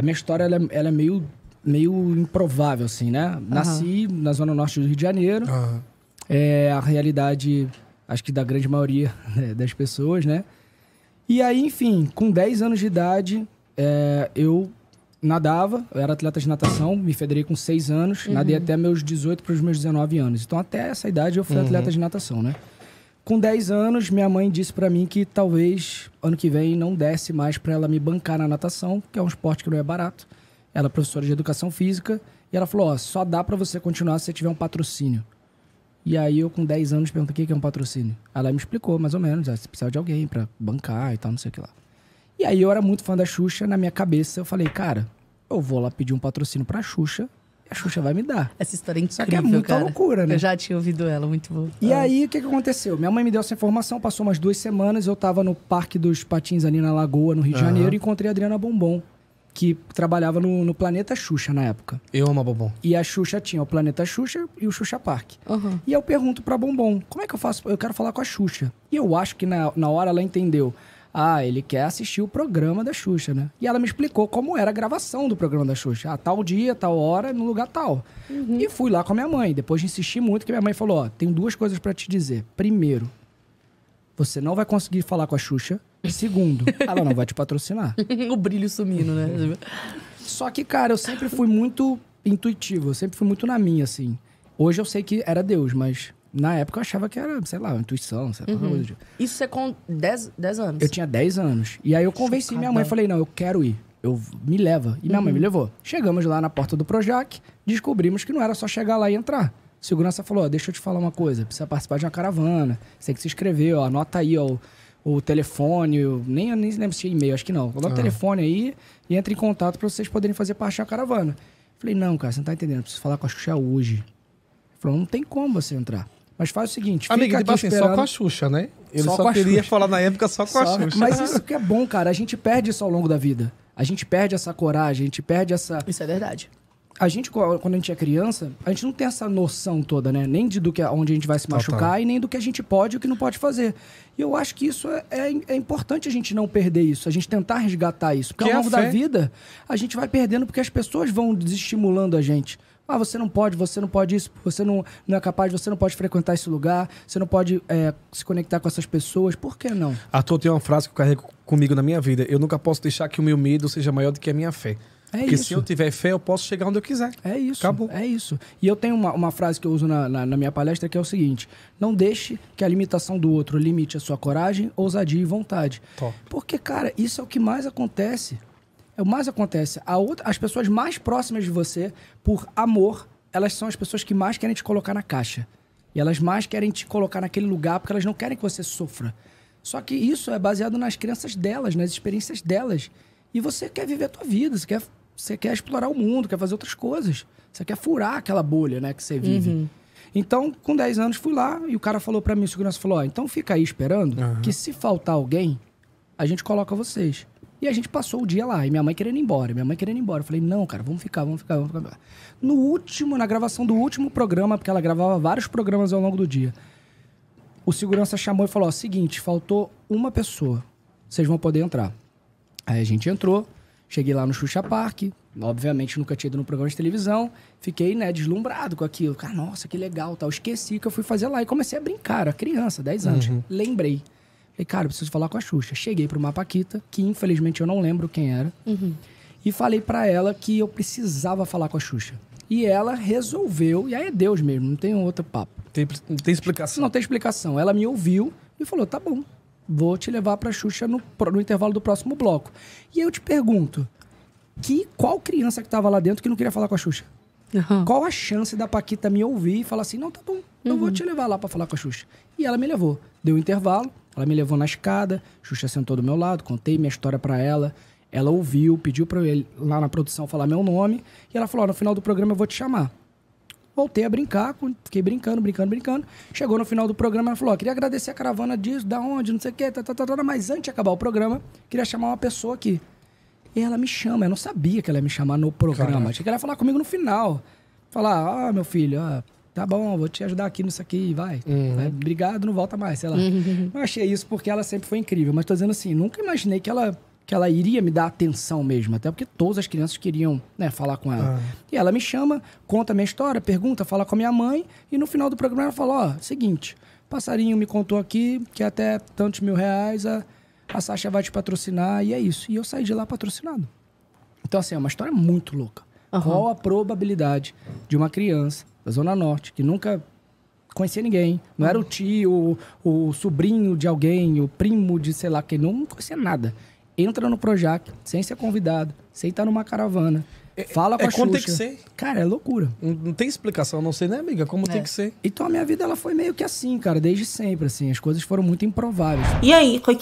a minha história ela, é, ela é meio, meio improvável, assim, né? Uhum. Nasci na zona norte do Rio de Janeiro. Uhum. É a realidade, acho que da grande maioria né, das pessoas, né? E aí, enfim, com 10 anos de idade, é, eu nadava, eu era atleta de natação, me federei com 6 anos, uhum. nadei até meus 18 para os meus 19 anos. Então, até essa idade, eu fui uhum. atleta de natação, né? Com 10 anos, minha mãe disse para mim que talvez ano que vem não desse mais para ela me bancar na natação, que é um esporte que não é barato. Ela é professora de educação física e ela falou: ó, só dá para você continuar se você tiver um patrocínio. E aí eu, com 10 anos, pergunto: o que é um patrocínio. Ela me explicou, mais ou menos, ah, você precisa de alguém para bancar e tal, não sei o que lá. E aí eu era muito fã da Xuxa, na minha cabeça eu falei, cara, eu vou lá pedir um patrocínio pra Xuxa a Xuxa vai me dar. Essa história é incrível, Só que é muita cara. loucura, né? Eu já tinha ouvido ela, muito boa. E aí, o que, que aconteceu? Minha mãe me deu essa informação, passou umas duas semanas, eu tava no Parque dos Patins ali na Lagoa, no Rio de Janeiro, e encontrei a Adriana Bombom, que trabalhava no, no, Planeta Xuxa na época. Eu amo a Bombom. E a Xuxa tinha o Planeta Xuxa e o Xuxa Park. Uhum. E eu pergunto pra Bombom, como é que eu faço? Eu quero falar com a Xuxa. E eu acho que na, na hora ela entendeu. Ah, ele quer assistir o programa da Xuxa, né? E ela me explicou como era a gravação do programa da Xuxa. A ah, tal dia, tal hora, no lugar tal. Uhum. E fui lá com a minha mãe. Depois de insistir muito, que minha mãe falou: Ó, oh, tenho duas coisas para te dizer. Primeiro, você não vai conseguir falar com a Xuxa. Segundo, ela não vai te patrocinar. o brilho sumindo, né? Só que, cara, eu sempre fui muito intuitivo, eu sempre fui muito na minha, assim. Hoje eu sei que era Deus, mas na época eu achava que era, sei lá, intuição, sei lá. Uhum. Tipo. Isso você com 10 anos? Eu tinha 10 anos. E aí eu convenci minha mãe, falei, não, eu quero ir. Eu me leva. E minha uhum. mãe me uhum. levou. Chegamos lá na porta do Projac, descobrimos que não era só chegar lá e entrar. segurança falou, deixa eu te falar uma coisa, precisa participar de uma caravana, você tem que se inscrever, ó, anota aí, ó, o, o telefone, eu nem, eu nem lembro se tinha e-mail, acho que não. Coloca ah. o telefone aí e entre em contato para vocês poderem fazer parte da caravana. Falei, não, cara, você não tá entendendo, eu preciso falar com a Xuxa hoje. Ele falou, não tem como você entrar. Mas faz o seguinte, Amiga, fica tipo assim, só com a Xuxa, né? Ele só, só queria falar na época só com só... a Xuxa. Mas isso que é bom, cara. A gente perde isso ao longo da vida. A gente perde essa coragem, a gente perde essa... Isso é verdade. A gente, quando a gente é criança, a gente não tem essa noção toda, né? Nem de do que, onde a gente vai se machucar e nem do que a gente pode e o que não pode fazer. E eu acho que isso é, é, é, importante a gente não perder isso, a gente tentar resgatar isso. Porque que ao é longo da vida, a gente vai perdendo porque as pessoas vão desestimulando a gente ah, você não pode, você não pode isso, você não, não é capaz, você não pode frequentar esse lugar, você não pode é, se conectar com essas pessoas. Por que não? Arthur, tem uma frase que eu carrego comigo na minha vida. Eu nunca posso deixar que o meu medo seja maior do que a minha fé. É Porque isso. se eu tiver fé, eu posso chegar onde eu quiser. É isso. Acabou. É isso. E eu tenho uma, uma frase que eu uso na, na, na, minha palestra que é o seguinte: não deixe que a limitação do outro limite a sua coragem, ousadia e vontade. Top. Porque, cara, isso é o que mais acontece. É o mais acontece. Outra, as pessoas mais próximas de você, por amor, elas são as pessoas que mais querem te colocar na caixa. E elas mais querem te colocar naquele lugar porque elas não querem que você sofra. Só que isso é baseado nas crenças delas, nas experiências delas. E você quer viver a tua vida, você quer, você quer explorar o mundo, quer fazer outras coisas. Você quer furar aquela bolha né, que você uhum. vive. Uhum. Então, com 10 anos, fui lá e o cara falou para mim, o segurança falou, ó, oh, então fica aí esperando uhum. que se faltar alguém, a gente coloca vocês. E a gente passou o dia lá. E minha mãe querendo ir embora, minha mãe querendo ir embora. Eu falei, não, cara, vamos ficar, vamos ficar, vamos ficar. No último, na gravação do último programa, porque ela gravava vários programas ao longo do dia, o segurança chamou e falou: ó, seguinte, faltou uma pessoa. Vocês vão poder entrar. Aí a gente entrou, cheguei lá no Xuxa Park, obviamente nunca tinha ido no programa de televisão, fiquei, né, deslumbrado com aquilo. Cara, nossa, que legal, tal. Esqueci que eu fui fazer lá e comecei a brincar, era criança, 10 anos. Uhum. Lembrei. Falei, cara, preciso falar com a Xuxa. Cheguei pro Mapaquita, que infelizmente eu não lembro quem era, uhum. e falei para ela que eu precisava falar com a Xuxa. E ela resolveu, e aí é Deus mesmo, não tem outro papo. Tem, não tem explicação. Não tem explicação. Ela me ouviu e falou: tá bom, vou te levar pra Xuxa no, no intervalo do próximo bloco. E aí eu te pergunto: que qual criança que tava lá dentro que não queria falar com a Xuxa? Uhum. Qual a chance da Paquita me ouvir e falar assim: não, tá bom, eu uhum. vou te levar lá para falar com a Xuxa? E ela me levou. Deu um intervalo, ela me levou na escada, Xuxa sentou do meu lado, contei minha história para ela. Ela ouviu, pediu para eu ir lá na produção falar meu nome, e ela falou: no final do programa eu vou te chamar. Voltei a brincar, fiquei brincando, brincando, brincando. Chegou no final do programa, ela falou: queria agradecer a caravana disso, da onde, não sei o quê, tá, tá, tá, tá, mas antes de acabar o programa, queria chamar uma pessoa aqui. E ela me chama, eu não sabia que ela ia me chamar no programa, Caraca. achei que ela ia falar comigo no final. Falar: ah, meu filho, ah, Tá bom, vou te ajudar aqui nisso aqui, vai. Uhum. vai né? obrigado, não volta mais, sei lá. Uhum. Eu achei isso porque ela sempre foi incrível. Mas tô dizendo assim, nunca imaginei que ela que ela iria me dar atenção mesmo, até porque todas as crianças queriam né, falar com ela. Ah. E ela me chama, conta a minha história, pergunta, fala com a minha mãe, e no final do programa ela fala: Ó, oh, seguinte, passarinho me contou aqui que até tantos mil reais a, a Sasha vai te patrocinar, e é isso. E eu saí de lá patrocinado. Então, assim, é uma história muito louca. Uhum. Qual a probabilidade de uma criança da Zona Norte, que nunca conhecia ninguém. Não era o tio, o, o sobrinho de alguém, o primo de sei lá quem, não conhecia nada. Entra no Projac, sem ser convidado, sem estar numa caravana. É, fala com é a como Xuxa. tem que ser. Cara, é loucura. Não, não tem explicação, não sei, né, amiga? Como é. tem que ser. Então a minha vida ela foi meio que assim, cara, desde sempre, assim. As coisas foram muito improváveis. E aí, foi que